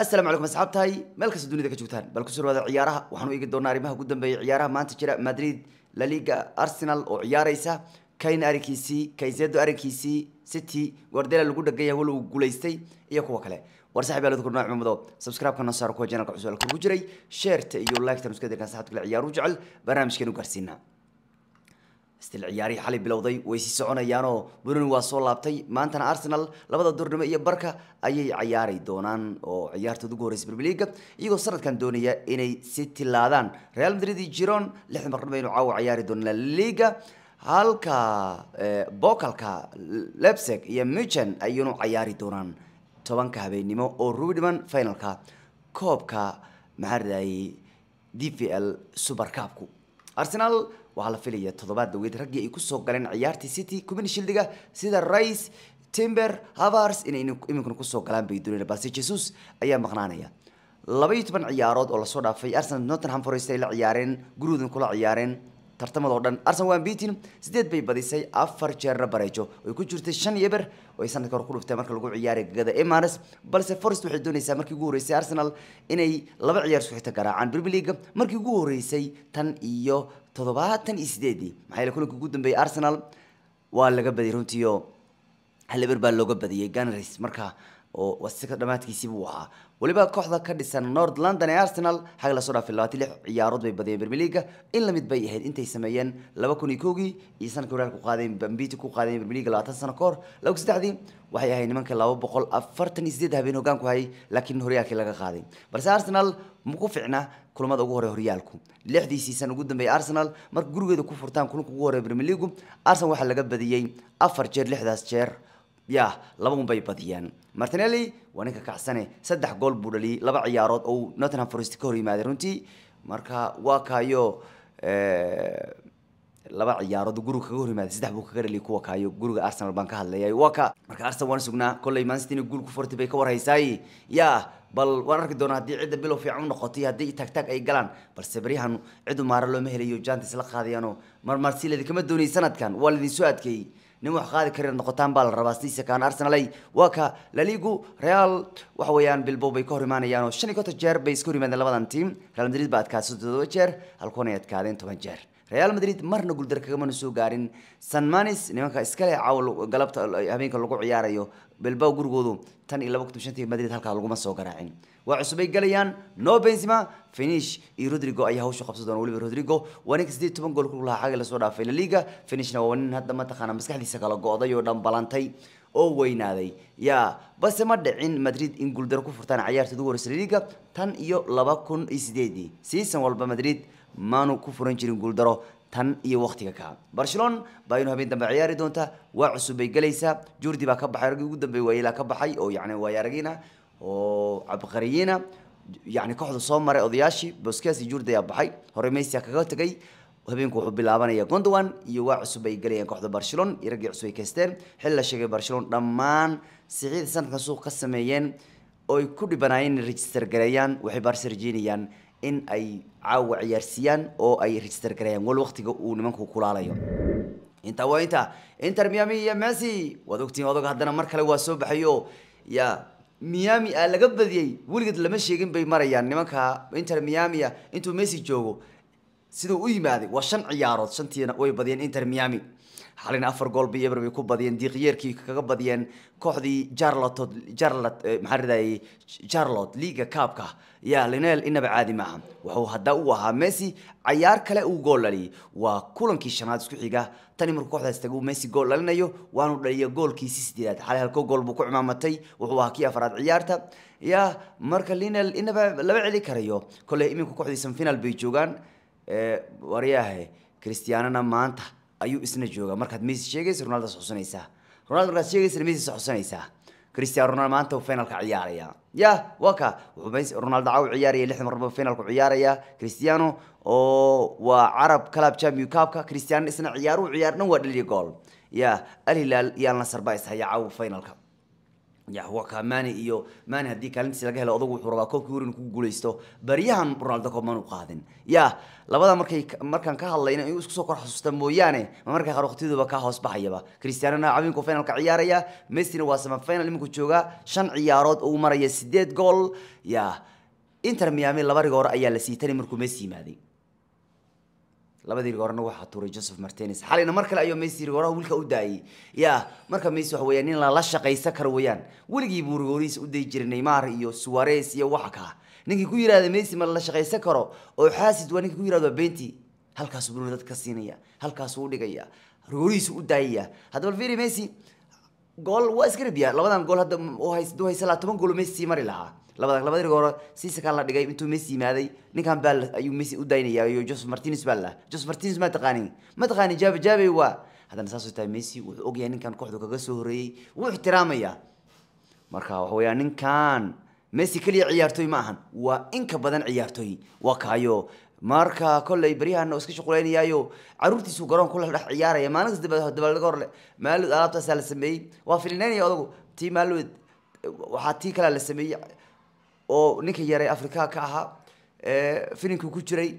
السلام عليكم أصحابتي ملك الدنيا كجوتان بل كسر هذا عيارها وحنو يجد دون ناري ما هو قدام بي عيارها ما أنت جرى مدريد لليغا أرسنال وعياريسا كاين أريكيسي كايزيدو أريكيسي سيتي وارديلا لو قد جاي ولو قوليستي إيا كوا كلا ورسحب على ذكرنا نعم عمودو سبسكرايب كنا صار كوا جانا كحسوا لكم وجري شيرت يو لايك تمسكدر كان صحتك العيار وجعل برنامج كانوا قرسينا stil ciyaarihii xali bilowday way sii soconayaanoo bruni waa soo laabtay maantana arsenal labada duurnimo iyo barka ayay cayaari doonaan oo ciyaartooda ugu horreysa brmeliga iyagoo sanadkan doonaya inay si tilaadaan real madrid iyo jiron lixda marnimo aynu caawa cayaari doonaan laliga halka eh, bokalka lebseg iyo michen ayaynu cayaari doonaan tobanka habeenimo oo rubi dhiman finalka koobka maxaa ladahayay d v l supercabku arsenaal waxaa la filaya toddobaad daweed raggii ay kusoo galeen ciyaartii city kubin shildiga sida rice timber havars inay iminkana kusoo galaan bay dooneen balse jesus ayaa maqnaanaya laba iyo toban ciyaarood oo lasoo dhaafay arsenal nortenham forest ay la ciyaareen guruudan kula ciyaareen tartamada oo dhan arsenal waan sideed bay badisay afar jeerna barejo oy ku jirtay shan iyo ber oo ay sanadka hore ku dhuftay marka lagu ciyaaray gagada emares balse forest waxay doonaysaa markii ugu horeysay arsenal inay laba ciyaar isku xigta garaacaan premier markii ugu horeysay tan iyo toddobaatan iyo sideedii maxaa yeele kulanka ugu dambeeyay arsenal waa laga badiyay runtiio hal eber baa looga badiyay ganars marka oo wasika dhammaadkiisiibuu ahaa weliba kooxda ka dhisan nord london ee arsenal xag lasoo dhaafay labaatan lix ciyaarood bay badiyeen bermeliga in lamid bay ahayd intay sameeyeen laba kun iyo koogii iyo sanadkii horaal ku qaadeen bambiti ku qaadeen bermeliga labaatan sano ka laba kun saddexdii waxay ahayd nimanka laba boqol afartan iyo sideed habeen hoggaan hayay laakiin horyaalkii laga qaaday balse arsenal maku ficna kulamada ugu hore horyaalku lixdii siisan ugu dambeeyay arsenal marka gurigeeda ku furtaan kulanka ugu horey bermeligu arsenal waxaa laga badiyey afar jeer lixdaas jeer ya labaunbay badiyeen martinelli waa ninka kacsane saddex gool buu dhaliyay laba ciyaarood oo nottingham forest ka hor yimaaday runtii marka waa kaayo eh, laba ciyaarood guriga kaga hor yimaaday saddex buu kaga dhaliyay kuwa kaayo guriga arsenal baan ka hadlayay waa ka marka arsenal waan sugnaa kolley mancity guul ku forti bay ka warhaysaay ya bal waan arki doonaa haddii cidda bilow fiican u noqotay haddii taagtaag ay galaan balse baryahan cidu maara looma helayo jantis la qaadayaano marmarsiiledi kama dooniyay sanadkan waa laidin soo adkeeyey nin wax qaadi karir noqotaan baa la rabaa sidiisakaan arsenaley waa ka laligu real waxa weeyaan bilbow bay ka hor imaanayaan oo shan iyo konton jeer bay iska hor yimaadeen labadan tiam real madrid baa adkaatay soddon jeer halkuwan adkaadeen toban jeer real madrid marna guuldar kagamana soo gaarin sanmanis nimanka iskale cawl galabta eh, habeenka lagu ciyaarayo bilbao gurigoodu tan iyo laba kun madrid halkaa laguma soo garaacin waa cusubay galayaan no benzema finish iyo rodrigo ayaa hawsha qabsan doona weliba rodrigo waa ninka sideed toban gool ku lahaa xagga lasoo dhaafay la liga finishna waa nin hadda mataqaana maskaxdiisa kala go-day oo dhan balantay oo weynaaday yaa base ma dhicin madrid in guuldaro ku furtaan cayaarta ugu horeysa la liga tan iyo laba kun iyo sideedii siisan walba madrid maanu ku furan jirin guuldaro tan iyo waktiga kaa barcelon baa inuu habeen dambe ciyaari doonta waa cusub bay gelaysaa jurdi baa ka baxay raggii ugu dambeey waayilaa ka baxay oo yani waayaragiina oo cabqariyiina yani kooxda soo maray odayaashii boskeas jurdi ayaa baxay hore messi kaga tegay habeenku wuxuu bilaabanaya gondwan iyo waa cusub ay gelayaan kooxda barcelon iyo raggii cusub ay kaysteen xil la sheegay barcelon dhammaan siciida sanadkan suuq ka sameeyeen oy ku dhibanaayeen register gareeyaan waxay baarserjeenayaan in ay caawa ciyaarsiiyaan oo ay register gareeyaan wal waqtiga uu nimanku kulaalayo inta waa inta inter miami iyo messi waad ogtihiin odoga haddana mar kale waa soo baxayo ya miami aa laga badiyey weligeed lama sheegin bay marayaan nimanka inter miamia intuu messi joogo sidau u yimaaday waa shan ciyaarood shantiina way badiyeen inter miami xalina afar gool bay eber bay ku badiyeen diiqyeerkii kaga badiyeen kooxdii jarlotod jarlot eh, maxaan jarlot liga kaabka yaa lineel inaba caadi maaha wuxuu haddaa u ahaa messi cayaar kale uu gool dhaliyay waa kulankii shanaad isku xiga tani markuu kooxdaas tagay uu messi gool dhalinayo waanu dhaliya goolkiisii sideedaad xalay halko gool buu ku cimaamatay wuxuu ahaa kii afraad ciyaarta yaa marka lineel inaba laba celi karayo koley iminka kooxdii sanfinaal bay joogaan waryahe christianana maanta ayuu isna joogaa markaad messi sheegaysa ronaldo xusanaysaa ronaldo markaad sheegaysa messi xusanaysaa cristiano ronaldo maanta finalka ciyaaraya ya waa wuxuu ronaldo caw ciyaaraya lixdan marba finalku ciyaaraya cristiano oo waa carab club champion cupka cristiano isna ciyaar ciyaar dhan waa dhaliya gool ya al hilaal iyo ishaya caw finalka yaaka iyo mani haddii kaalintiis laga helo odagu wuxuu rabaa koobkii werin ku guuleysto baryahan ronaldo koobmanu qaadin ya labada markay markaan ka hadlayna inuu isku soo kor xasuusta mooyaane ma marka qaar waqtiyadooba kaa hoos baxayaba cristianona cabinku finalka ciyaaraya messina waa samafinal iminku jooga shan ciyaarood uu maraya sideed gool ya inter miami laba rigoor ayaa la siitani markuu messi yimaaday labadii goorna waxaa tuuray joseph martins xalayna mar kale ayuu messi rigoora wiilka u daayay yaa marka messi waxa weeyaan nin lala shaqaysa karo weeyaan weligii buu rigoorihiisa u dayi jiray neymar iyo suarez iyo waxa kala ninkii ku yidhahda messi ma la shaqaysan karo oo xaasid waa ninkii ku yidhahdo benti halkaasuu dad ka siinaya halkaasuu u dhigaya rigoorihiisa u daayaya haddaba fiiri messi gool waa iska rabiyaa ah. labadan gool hadda haduu haysa labaatan gool messi mari lahaa labadan labadii gool sisaka la dhigay intuu messi yimaaday ninkan baa ayuu messi u daynaya iyo joseph martinez baa lahaa joseph martinez ma taqaanin ma taqaanin jaabe jaabe waa haddana saasoo tahay messi wuxuu ogyahay ninkan kooxdu kaga soo horeeyey wuu ixtiraamaya marka waxa weeyaan ninkan messi keliya ciyaartooy ma ahan waa in badan ciyaartooy waa kaayo marka kolley baryahan iska shuqulaynayaayo caruurtiisu garoonka dhex ciyaaraya maalinkas dabaldhego horle alaabtaasaa la sameeyey waa filinaynaya odagu tii maalud waxaa tii kalea la sameeyey oo ninka yare afrika ka ahaa filinka ku jiray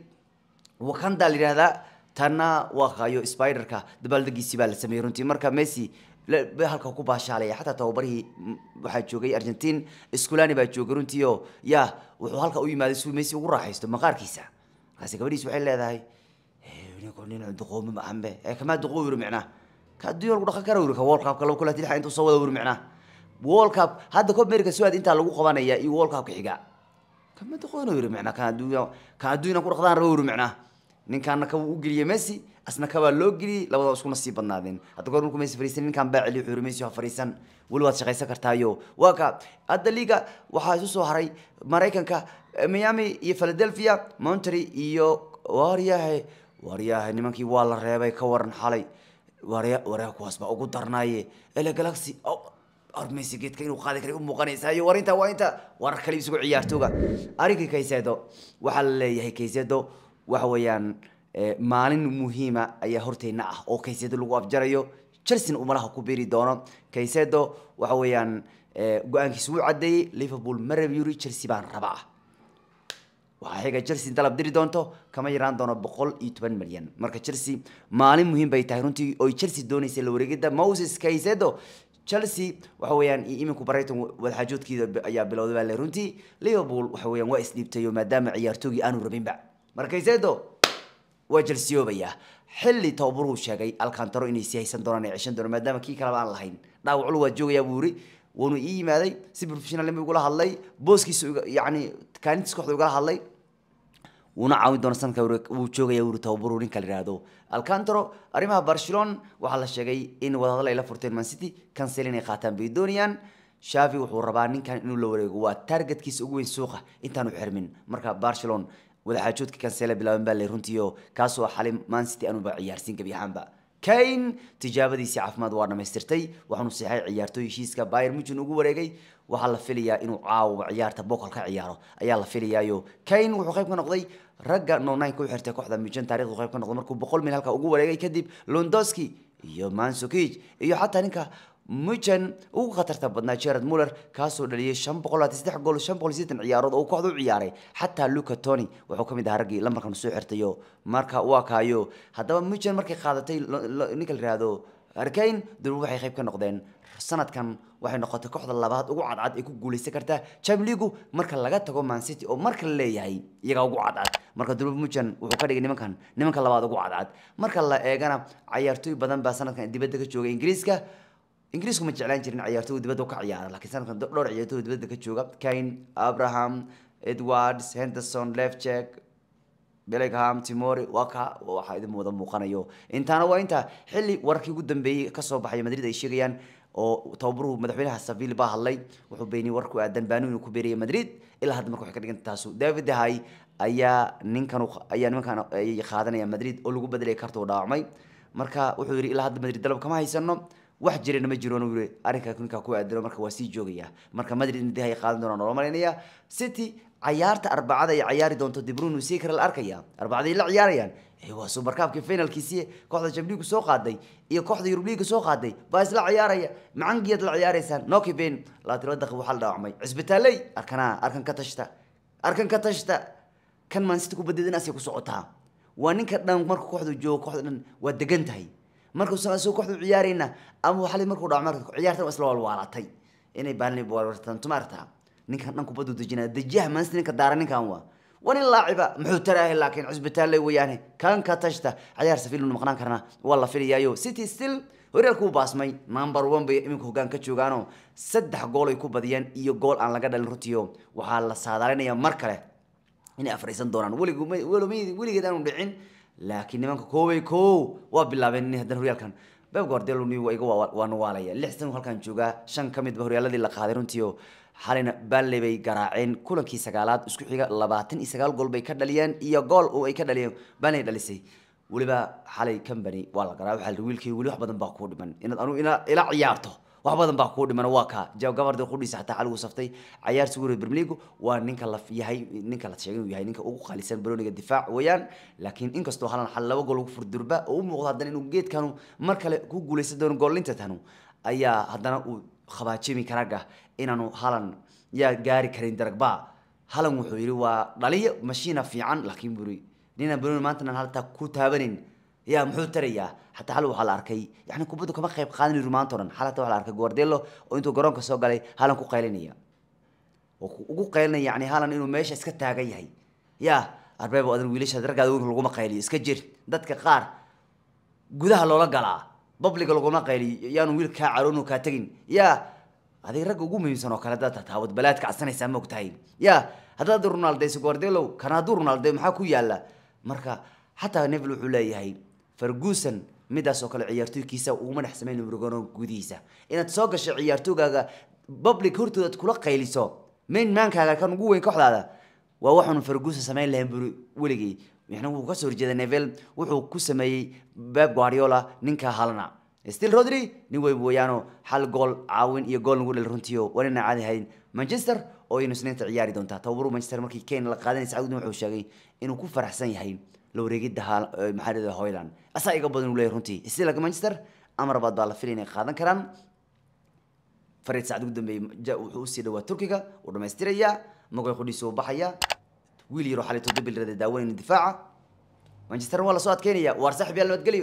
wakanda la yihahdaa tanna waa qayo spiderka dabaaldegiisi baa la sameeyey runtii marka messi halka ku baashaalaya xataa tababarihii waxaa joogay argentine sculani baa joogay runtii oo wuxuu halka u yimaaday suu messi ugu raaxaysto maqaarkiisa markaas gabadhiis waxay leedahay eh, ninku duqoomi ma ahanbe kamaa duqoo yiri micnaa ka adduunya lagu dhaqan kara yiri ka worlcupka lagu kala tidxa intuu soo wada yiri micnaa worlcup hadda cob america suwaad intaa lagu qabanaya iyo worlcupka xiga kama duqoono yiri micnaa kan adduunya kan adduunya ku dhaqdaan rabo yiri micnaa ninkaana ka uu geliyay messi asna ka loo geliyay labada isku nasiib badnaadeen hadda goor markuu messi fariisan ninkaan baa celiyo xuri messi waa fariisan weli waad shaqaysan kartaayo waa ka hadda liiga waxaa isu soo haray maraykanka miami iyo philadelphia montry iyo waryahay waryahay nimankii waa la reebay ka waran xalay warya waryaa ugu darnaaye ele galaxy oh, armaysi geedka inuu qaadi karay u muuqanaysaa iyo warinta waa inta kale isugu ciyaartooga arinkii kayseedo waxaa la leeyahay kayseedo waxa weeyaan maalin muhiima ayaa horteyna ah oo kayseedo lagu afjarayo chelsea umalaha ku biiri doono kayseedo waxa weeyaan go-aankiisa wuu cadeeyey liverpool ma rabyuri chelsea baan rabaa waxayga chelsea dalab diri doonto kama yaraan doono boqol iyo toban milyan marka chelsea maalin muhiim bay tahay runtii oo chelsea doonaysay la moses kaisedo chelsea waxa weeyaan iyo iminku brighton wadaxaajoodkeeda ayaa bilowday baa le runtii liverpool waxa weeyaan waa isdhiibtayo maadaama ciyaartoogii aanu rabinba marka kaisedo waa jelsiyoobayaa xilli tababaruhu sheegay alcantaro inaysi haysan doonaan ay ceshan doonaan maadaama kii kaleba aan lahayn dhaawaclu waa joogayaa buu yiri waanu ii yimaaday si professional ma igula hadlay booskiisa yani kaalintiis kooxda igala hadlay wuuna caawin doona sanadka wuu joogaya wuri tababaro ninka la yidhaahdo alcantaro arrimaha barcelona waxaa la sheegay in wadahadal ay la furteen man city cancel inay qaataan bay doonayaan shavi wuxuu rabaa ninkan inuu la wareego waa targetkiisa ugu weyn suuqa intaanu xirmin marka barcelona wadaxaajoodka cancela bilaaban baa lay runtiiyo kaasoo xalay man city anuba ciyaarsiin gebi ahaanba كاين تجابدي سي عفماد وانا ميسترتي وحنو سيحاي عيارتو يشيسكا باير ميجون اوغو وريغي وحالا فيليا انو عاو عيارتا بوكالكا عيارو ايالا فيليا يو كاين وحقيبكو نقضي رقا نو ناين كو يحرتا كوحدا ميجون تاريخ وحقيبكو نقضي مركو بقول من هالكا اوغو وريغي كدب لوندوسكي يو مانسوكيج يو حتى نكا mujan ugu khatarta badnaa jerad muller kaasoo dhaliyay gool ciyaarood oo kooxda u ciyaaray xataa luca tony wuxuu ka mid ahaa raggii lambarkan soo xirtayo marka waa kaayo haddaba mujan markay qaadatay ninka la yihahdo arkane dulba waxay qayb ka noqdeen sanadkan waxay noqotay kooxda labaad ugu cadcad ee ku guuleysan karta champions league marka laga tago man city oo marka la leeyahay iyagaa ugu cadcad marka dulub mujan wuxuu ka dhigay nimankan nimanka labaad ugu cadcad marka la eegana cayaartooy badan baa sanadkan dibadda ka joogay ingiriiska ingiriisku ma jeclaan jirin ciyaartooy dibadda ka ciyaara laakiin sanadkan dhowr ciyaartooy dibadda ka jooga kane abraham edwards henderson lefcheck bellingham timori waka waxaa idin wada muuqanayo intaana waa intaa xilli wararkii ugu dambeeyey kasoo baxaya madrid ay sheegayaan oo tababaruhu madaxweynaha Sevilla baa hadlay wuxuu beeniyay war aadan baanu ku beeriyay Madrid ilaa hadda markuu waxay ka dhigan taas David De ayaa ninkan ayaa nimankan ay qaadanaya Madrid oo lagu bedelay kartoo dhaawacmay marka wuxuu yiri ilaa hadda Madrid dalab kama haysano wax jirana ma jiron arinka ninkaa ku aadiro marka waa sii joogaya marka madrid in dehay qaadan doonaan loo malaynayaa city cayaarta arbacada ay ciyaari doonto dibrunu sii kara la arkaya arbacada ay la ciyaarayaan waa subarkaabkii finalkiisii kooxda jambliigu soo qaaday iyo kooxda yurubliiga soo qaaday baa isla ciyaaraya macangiyaad la ciyaaraysaan nokibin laatiro daqiiq waxaa la dhaawacmay cisbitaaley arkana arkan ka tashta arkan ka tashta kan maansita ku badidin asay ku socotaa waa ninka dhan marka kooxdu joogo kooxda dhan waa degan tahay markuusan soo kooxdu ciyaarayna ama xali markuu dhaco marka ciyaarta isla walwaalatay inay baanli warwartan tumarta ninkan dhanku badu dejinaa dejaha maanta ninka daara ninkan waa wani laaciba muxuu taraahi laakiin cusbitaal lay wayaane tashta ciyaar safiil nu maqnaan karna waa la filayaayo city still horyaalkuu baasmay number one bay iminka hoggaan ka joogaanoo saddex gool ay ku badiyeen iyo gool aan laga dhalin runtiio waxaa la saadaalinayaa mar kale inay afraysan doonaan weligeed dhicin laakiin nimanka koowey ko waa bilaabeen in haddana horyaalkan beb guardel iga waan waalaya lix san halkaan joogaa shan ka midba horyaaladii la qaaday runtii xalina balle bay garaaceen kulankii sagaalaad isku xiga labaatan iyo sagaal gool bay ka dhaliyeen iyo gool oo ay ka dhaliyeen balle dhalisay weliba xalay company waa la garaa waxaa wiilkii weli wax badan baa kuu dhiman inaad anugu ila ciyaarto wax badan baa kuu dhiman waa kaa gabarda qudhiisa xataa caligu saftay cayaar sugur bermeligo waa ninka la yahay ninka la sheegay yahay ninka ugu qaalisan baroniga difaac weeyaan laakiin inkastoo halan hal laba gool ugu furdurba oo u muuqda haddana inuu geedkanu mar kale ku guulaysan doono goolinta tanu ayaa haddana uu khabaajimi karaga inaanu halan yaa gaari karin daragba halan wuxuu yidhi waa dhaliyo mashiina fiican laakiin buri ninaan baroni maantana haltaa ku taabanayn yaa muxuu tarayaa xataa hal waxaa la arkay yani kubaddu kama qayb qaadanay rumaanta o dhan hal la arkay guardelo oo intuu garoonka soo galay halan ku qaylinaya oo ugu qaylinaya yani halan inuu meesha iska taagan yahay yaa arbeebo adan wiilashaad raggaada weynka laguma qayliyo iska jir dadka qaar gudaha loola galaa babliga laguma qayliyo yaanu wiil kaa caroonu kaa tegin yaa adig ragga ugu muhiimsan oo kale hadaad tataawad balaad moog tahay yaa haddaad runaaldaysay guardelo kana hadduu runaaldayo maxaa ku yaala marka xataa nevil wuxuu leeyahay farguson midaas oo kale ciyaartooykiisa ugu madax samayn urgano gudihiisa inaad soo gasho ciyaartooygaaga public hortoodaad kula qayliso main maankaaga kan ugu weyn kooxdaada waa waxaanu farguson samayn lahayn buri weligay waxna wuu kasoo horjeeda nevel wuxuu ku sameeyey beb guardiola ninka halna stil rodri nin wey mooyaano hal gool caawin iyo gool nagu dhel runtiio wanina caadi hayn manchester oo inu isniinta ciyaari doontaa tababaru manchester markii kane la qaadanaysa cawdin wuxuu sheegay inuu ku faraxsan yahay لو رجيت ده لوريجيد آه، محرد هايلان أسا إيقا بدن ولي رنتي إستيلا مانشستر أمر بعد بالا فيلين خادن كران فريد سعد قدام بي جا وحوسي دوا تركيا ورما استريا مقوي خدي سو بحيا ويلي يروح على تدبل رد داوين الدفاع مانشستر والله صوت كينيا وارسحب يلا تقليو